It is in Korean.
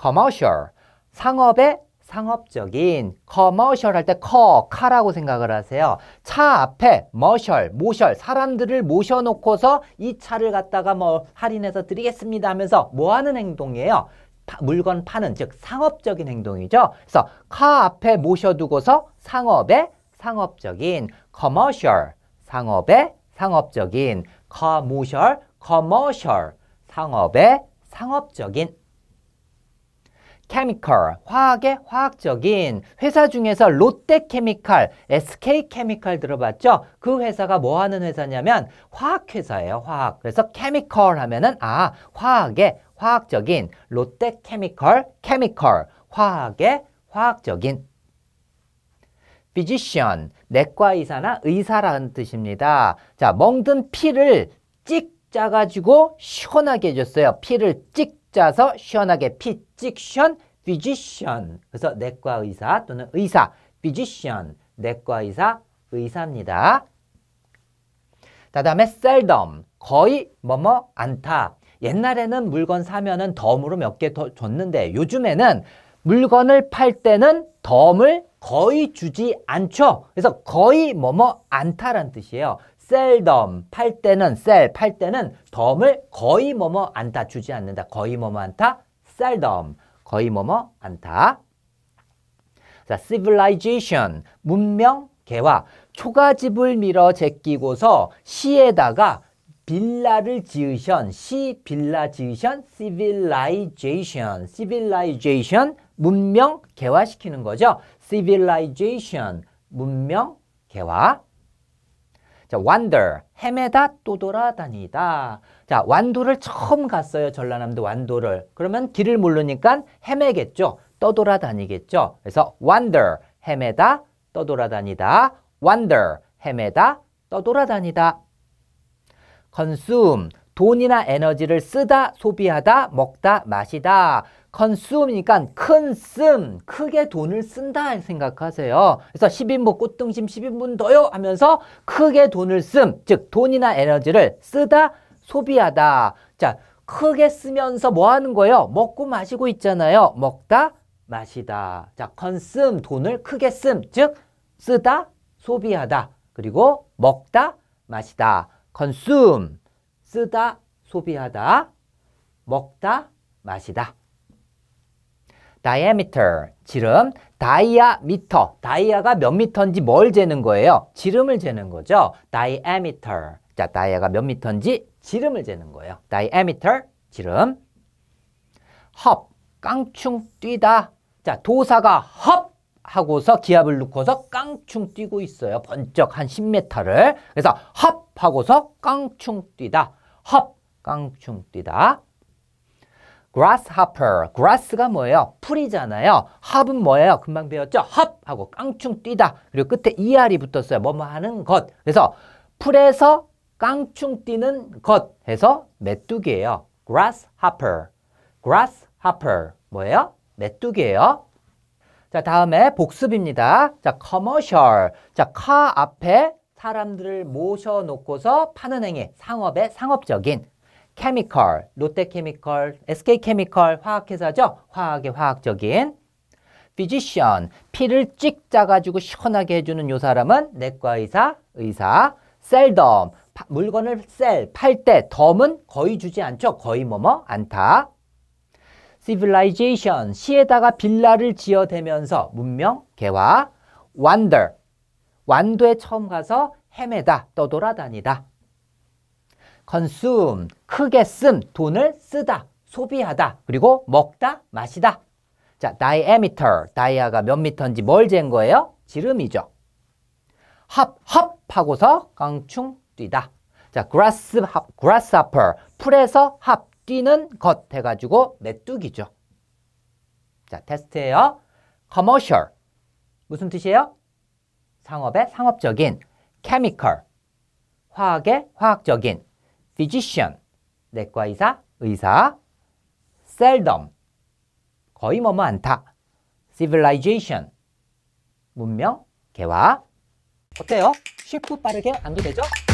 commercial 상업의 상업적인 commercial 할때 커, 카라고 생각을 하세요. 차 앞에 머셜, 모셜 사람들을 모셔놓고서 이 차를 갖다가 뭐 할인해서 드리겠습니다 하면서 뭐 하는 행동이에요? 파, 물건 파는 즉 상업적인 행동이죠. 그래서 카 앞에 모셔두고서 상업의 상업적인 commercial 상업의 상업적인 commercial commercial 상업의 상업적인 chemical, 화학의 화학적인 회사 중에서 롯데케미칼, SK케미칼 들어봤죠? 그 회사가 뭐 하는 회사냐면 화학회사예요, 화학. 그래서 chemical 하면은 아, 화학의 화학적인 롯데케미컬, 케미컬, 화학의 화학적인 physician, 내과 의사나 의사라는 뜻입니다. 자, 멍든 피를 찍 짜가지고 시원하게 해줬어요. 피를 찍 짜서 시원하게 피직션, 피지션. 그래서 내과 의사 또는 의사, 피지션, 내과 의사, 의사입니다. 그 다음에 셀덤 거의 뭐뭐 않다. 옛날에는 물건 사면은 덤으로 몇 개 더 줬는데 요즘에는 물건을 팔 때는 덤을 거의 주지 않죠. 그래서 거의 뭐뭐 않다란 뜻이에요. seldom 팔 때는 sell 팔 때는 덤을 거의 뭐뭐 안타 주지 않는다. 거의 뭐뭐 안타 seldom 거의 뭐뭐 안타. 자, civilization 문명 개화 초가집을 밀어 제끼고서 시에다가 빌라를 지으션 시 빌라 지으션 civilization civilization 문명 개화시키는 거죠. civilization 문명 개화 자, wander, 헤매다 또 돌아다니다. 자, 완도를 처음 갔어요. 전라남도 완도를. 그러면 길을 모르니까 헤매겠죠. 떠돌아다니겠죠. 그래서 wander, 헤매다, 떠돌아다니다. wander, 헤매다, 떠돌아다니다. consume, 돈이나 에너지를 쓰다, 소비하다, 먹다, 마시다. consume이니까 큰 씀, 크게 돈을 쓴다 생각하세요. 그래서 10인분 꽃등심 10인분 더요 하면서 크게 돈을 씀, 즉 돈이나 에너지를 쓰다, 소비하다. 자, 크게 쓰면서 뭐 하는 거예요? 먹고 마시고 있잖아요. 먹다, 마시다. 자, consume, 돈을 크게 씀, 즉 쓰다, 소비하다. 그리고 먹다, 마시다. consume, 쓰다, 소비하다. 먹다, 마시다. diameter, 지름, 다이아미터, 다이아가 몇 미터인지 뭘 재는 거예요? 지름을 재는 거죠. diameter, 자, 다이아가 몇 미터인지 지름을 재는 거예요. diameter, 지름. h 깡충 뛰다. 자, 도사가 h 하고서 기압을 넣고서 깡충 뛰고 있어요. 번쩍 한 10m를. 그래서 h 하고서 깡충 뛰다. h 깡충 뛰다. grasshopper. grass가 뭐예요? 풀이잖아요. hop은 뭐예요? 금방 배웠죠? hop 하고 깡충 뛰다. 그리고 끝에 er이 붙었어요. 뭐뭐 하는 것. 그래서 풀에서 깡충 뛰는 것 해서 메뚜기예요. grasshopper. grasshopper. 뭐예요? 메뚜기예요. 자, 다음에 복습입니다. 자, 커머셜. 자, 카 앞에 사람들을 모셔놓고서 파는 행위, 상업의 상업적인 케미컬, 롯데케미컬, SK케미컬 화학회사죠. 화학의 화학적인 피지션, 피를 찍 짜가지고 시원하게 해주는 요 사람은 내과 의사, 의사, 셀덤, 물건을 셀, 팔 때 덤은 거의 주지 않죠. 거의 뭐뭐 않다. civilization, 시에다가 빌라를 지어대면서 문명, 개화, wander, 완도에 처음 가서 헤매다, 떠돌아다니다. consume, 크게 쓴 돈을 쓰다, 소비하다, 그리고 먹다, 마시다. 자, diameter, 다이아가 몇 미터인지 뭘 잰 거예요? 지름이죠. 합, 합 하고서 깡충 뛰다. 자, grass, grasshopper, 풀에서 합, 뛰는 것 해가지고 메뚜기죠. 자, 테스트예요. commercial, 무슨 뜻이에요? 상업의 상업적인, chemical, 화학의 화학적인, physician, 내과의사, 의사, seldom, 거의 뭐뭐 않다, civilization, 문명, 개화. 어때요? 쉽고 빠르게 안기되죠